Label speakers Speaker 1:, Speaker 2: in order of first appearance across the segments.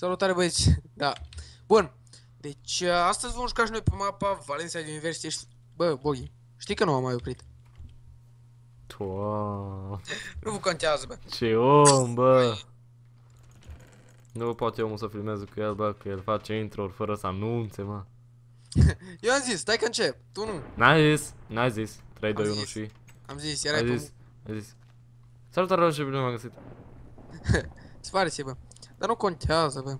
Speaker 1: Salutare băieți! Da. Bun. Deci ă, astăzi vom juca și noi pe mapa Valencia de University și... Bă, Boghi, știi că nu am mai oprit. Toa. Nu vă contează, bă. Ce om, bă!
Speaker 2: Nu poate omul să filmeze cu el, bă, că el face intro fără să anunțe, mă.
Speaker 1: Eu am zis, stai că încep, tu nu.
Speaker 2: N-ai zis, n-ai zis. 3, am 2, 1 zis. și... Am zis, erai ai zis, pe... ai zis.
Speaker 1: Salutare, rău și bine m-am găsit. Spare-se, bă. Dar nu contează, bă.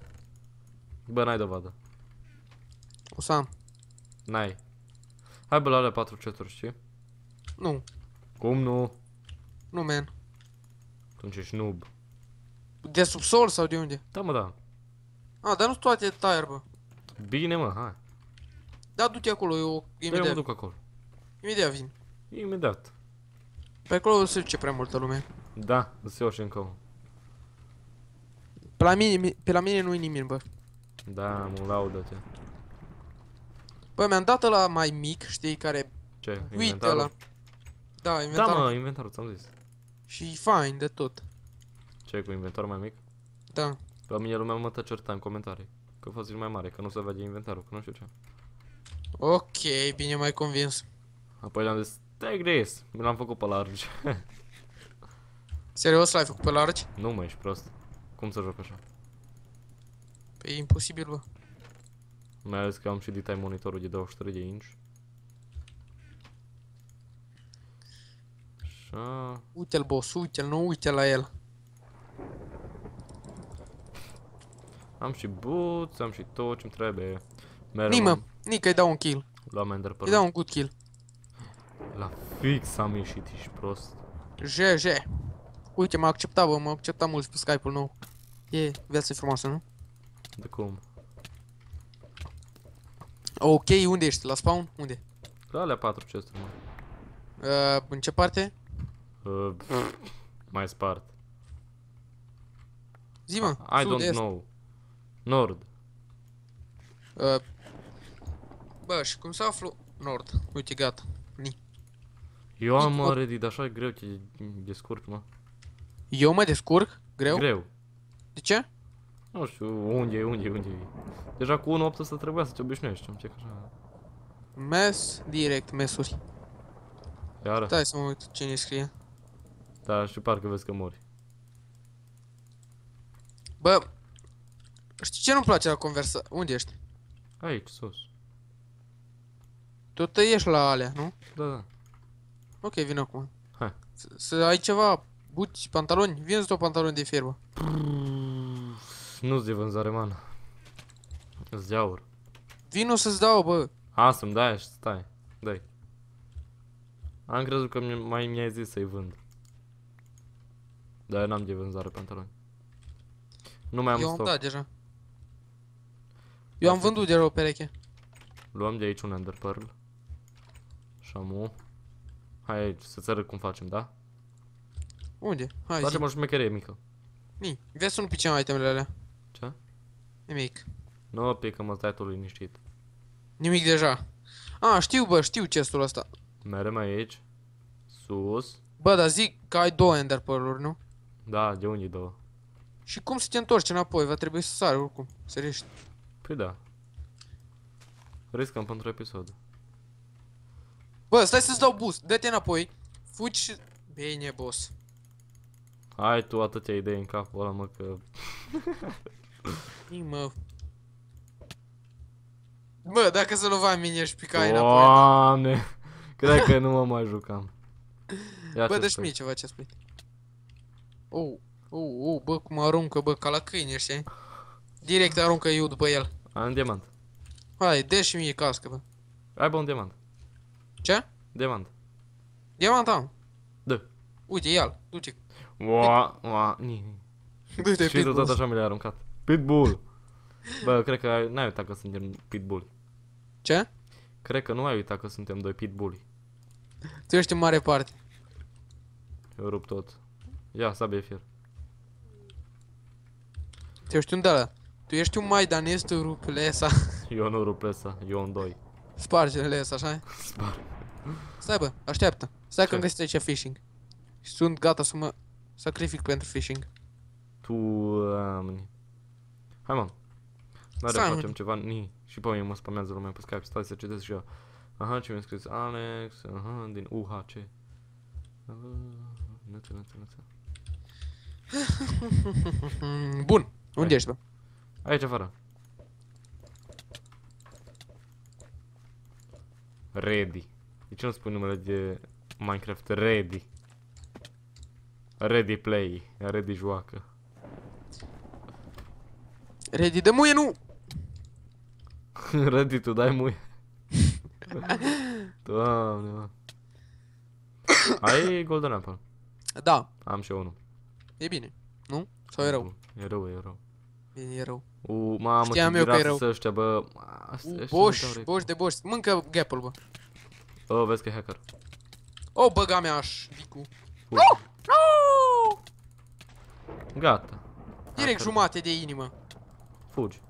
Speaker 2: Bă, n-ai dovadă. O să am. N-ai. Hai bă la alea patru ceturi, știi?
Speaker 1: Nu. Cum nu? Nu, man.
Speaker 2: Atunci ești noob.
Speaker 1: De subsol
Speaker 2: sau de unde? Da, mă, da.
Speaker 1: A, dar nu toate tire, bă.
Speaker 2: Bine, mă, hai.
Speaker 1: Da, du-te acolo, eu imediat. Eu mă duc acolo. Imediat vin. Imediat. Pe acolo se duce prea multă lume. Da, să iau și încă unul. Pe la mine, pe la mine nu-i nimeni, bă. Da, mă laudă-te. Bă, mi-am dat la mai mic, știi, care... Ce, Uite la. Da, da, inventarul. Da, mă, inventarul, ți-am zis. Și e fain de tot.
Speaker 2: Ce, cu inventar mai mic? Da. La mine lumea mă te certa în comentarii. Că faci mai mare, că nu se vede inventarul, că nu știu ce. Ok, bine mai convins. Apoi le-am zis, te this, mi l-am făcut pe larg. Serios l-ai făcut pe larg? Nu mă, ești prost. Cum să joc așa?
Speaker 1: Păi e imposibil, bă.
Speaker 2: Mai ales că am și ditai monitorul
Speaker 1: de 23 de inch. Așa... Uite-l, boss, uite-l, nu uite la el.
Speaker 2: Am și boots, am și tot ce-mi trebuie. Mereu Nimă,
Speaker 1: Nică îi dau un kill.
Speaker 2: La Mender Îi dau un good kill. La fix am ieșit, ești
Speaker 1: prost. Je, je. Uite, m-a acceptat, bă, m-a acceptat mult pe Skype-ul nou. E viață frumoasă, nu? De cum? Ok, unde ești? La spawn? Unde? La alea 4 chesturi, mă. Uh, în ce parte?
Speaker 2: Uh, pff, mai spart.
Speaker 1: Zi, mă. I don't est. know. Nord. Uh, bă, și cum să aflu? Nord. Uite, gata. Ni.
Speaker 2: Eu am ready, dar așa e greu, te descurc, mă.
Speaker 1: Eu mă descurc? Greu? Greu. De ce? Nu știu, unde e, unde e, unde e. Deja cu 1.8 să trebuia să te obișnuiești, un pic așa. Mes, direct, mesuri. Iară? Stai să mă uit ce ne scrie.
Speaker 2: Da, și parcă vezi că mori.
Speaker 1: Bă, știi ce nu-mi place la conversa? Unde ești? Aici, sus. Tu te ești la alea, nu? Da, da. Ok, vin acum. Hai. Să ai ceva Buci, pantaloni, vinzi tu pantaloni de firmă.
Speaker 2: Nu-ți de vânzare, man. Îți de aur.
Speaker 1: o să-ți dau, bă.
Speaker 2: A, să-mi dai și stai. Dai. Am crezut că mai mi-ai zis să-i vând. Dar eu n-am de vânzare pantaloni. Nu mai am Eu am stoc. dat
Speaker 1: deja. Eu am vândut deja o pereche.
Speaker 2: Luăm de aici un ender pearl. Și Hai aici, să-ți arăt cum facem, da?
Speaker 1: Unde? Hai Facem o șmecherie mică. Mi, Vezi să nu picem itemele alea. Ce? Nimic.
Speaker 2: Nu picăm ăsta tu liniștit.
Speaker 1: Nimic deja. A, știu bă, știu chestul ăsta. Merem aici. Sus. Bă, dar zic că ai două ender uri nu?
Speaker 2: Da, de unde două?
Speaker 1: Și cum să te întorci înapoi? Va trebui să sari oricum, să rești. Păi da. Riscăm pentru episod. Bă, stai să-ți dau boost, dă-te înapoi, fugi și... Bine, boss.
Speaker 2: Ai tu atâtea idei în capul ăla, mă, că...
Speaker 1: Ii, mă. Bă, dacă să lova mine și pica înapoi... Da.
Speaker 2: Doamne! Cred că nu mă mai jucam.
Speaker 1: Ia bă, dă-și mie ceva ce spui. Oh, oh, oh, bă, cum aruncă, bă, ca la câine, știi? Direct aruncă eu după el. Ai un diamant. Hai, dă și mie cască, bă. Ai bă un diamant. Ce? Diamant. Diamant am. Da. Uite, ia-l, duce. te
Speaker 2: ua, oa, Du-te, Și Pitbull. tot așa mi le-a aruncat. Pitbull! Bă, cred că n-ai uitat că suntem pitbulli. Ce? Cred că nu ai uitat că suntem doi pitbulli.
Speaker 1: Tu ești în mare parte.
Speaker 2: Eu rup tot. Ia, sabie fier.
Speaker 1: Tu ești un dala. Tu ești un maidanist, tu rup lesa. Eu nu rup lesa, eu un doi. Sparge lesa, așa Spar. Stai bă, așteaptă. Stai că-mi găsește fishing. phishing. Sunt gata să mă Sacrific pentru fishing. Tu...
Speaker 2: Um... Hai mă. Dar facem ceva. Ni. Și pe mine mă spamează lumea pe Skype. Stai să citesc și eu. Aha, ce mi-a scris Alex. Aha, din UHC. Nu nețe, nu
Speaker 1: Bun. Unde ești, bă? Aici afară.
Speaker 2: Ready. De deci ce nu spui numele de Minecraft? Ready. Ready play, ready joacă. Ready de muie, nu! ready, tu dai muie. Doamne, mă. Ai golden apple? Da. Am și eu unul.
Speaker 1: E bine, nu? Sau e rău?
Speaker 2: E rău, e rău. Bine, e rău. U, mamă, Știam eu că e rău. ăștia, bă.
Speaker 1: boș, boș de boș. Mâncă gapul, bă.
Speaker 2: Oh, vezi că e hacker.
Speaker 1: O, oh, băga mea, aș, vicu. Uh. Oh! oh! Gata. Direct jumate de inimă. Fugi.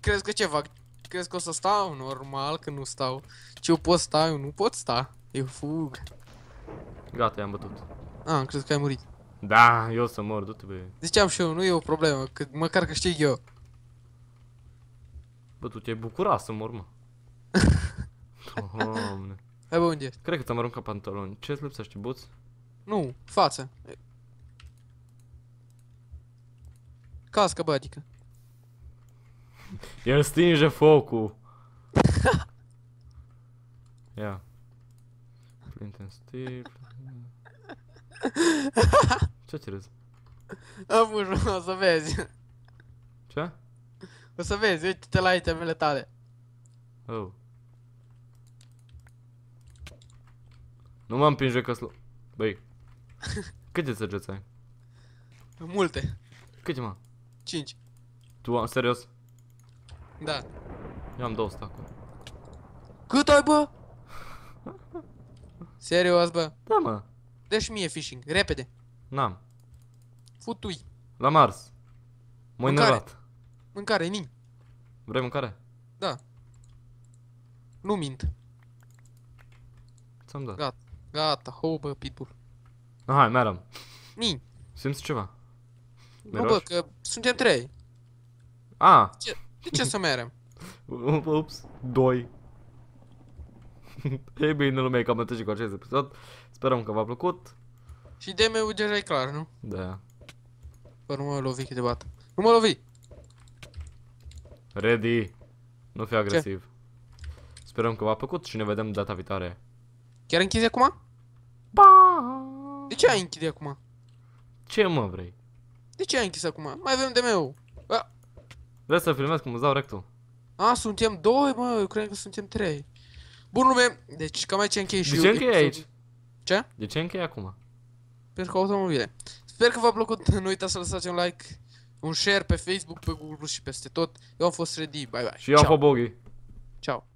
Speaker 1: Crezi că ce fac? Crezi că o să stau? Normal că nu stau. Ce eu pot sta, eu nu pot sta. Eu fug. Gata, i-am bătut. A, am crezut că ai murit. Da, eu să mor, du-te băie. Ziceam și eu, nu e o problemă, că măcar că știu eu.
Speaker 2: Bă, tu te-ai bucurat să mor, mă. Doamne. Hai bă, unde ești? Cred că ți-am aruncat pantaloni. Ce-ți lipsește, buț?
Speaker 1: Nu, față. Cască, bă, adică.
Speaker 2: El stinge focul. Ia. Flint and steel. Ce ce râzi?
Speaker 1: Am ușor, o să vezi. Ce? O să vezi, uite-te la itemele tale.
Speaker 2: Oh. Nu m-am împinge că slu... Băi. Câte săgeți ai? Multe. Câte, mă? 5. Tu am serios? Da. Eu am 200 acum.
Speaker 1: Cât ai, bă? Serios, bă? Da, mă. Dă și mie fishing, repede. N-am. Futui.
Speaker 2: La Mars. M-ai nerat. Mâncare, nin. Vrei mâncare?
Speaker 1: Da. Nu mint. Ți-am dat. Gata, gata, ho, bă, pitbull.
Speaker 2: Hai, meram. Nin. Simți ceva? Nu, bă,
Speaker 1: că suntem trei.
Speaker 2: A. De ce, de ce să merem? Ups, doi. e bine, lumea că am întâlnit și cu acest episod. Sperăm că v-a plăcut.
Speaker 1: Și DM-ul deja e clar, nu? Da. Bă, nu mă lovi că te bat. Nu mă lovi!
Speaker 2: Ready! Nu fi agresiv. Ce? Sperăm că v-a plăcut și ne vedem data viitoare. Chiar închizi acum?
Speaker 1: Ba! De ce
Speaker 2: ai închide acum? Ce mă vrei?
Speaker 1: De ce ai închis acum? Mai avem de meu.
Speaker 2: Vreau să filmez cum îți dau rectul.
Speaker 1: A, suntem doi, mă, eu cred că suntem trei. Bun, lume, deci cam aici închei și De ce închei aici? Ce? De ce închei acum? Pentru că automobile. Sper că v-a plăcut, nu uitați să lăsați un like, un share pe Facebook, pe Google și peste tot. Eu am fost Reddy, bye bye. Și eu am fost Boggy. Ciao.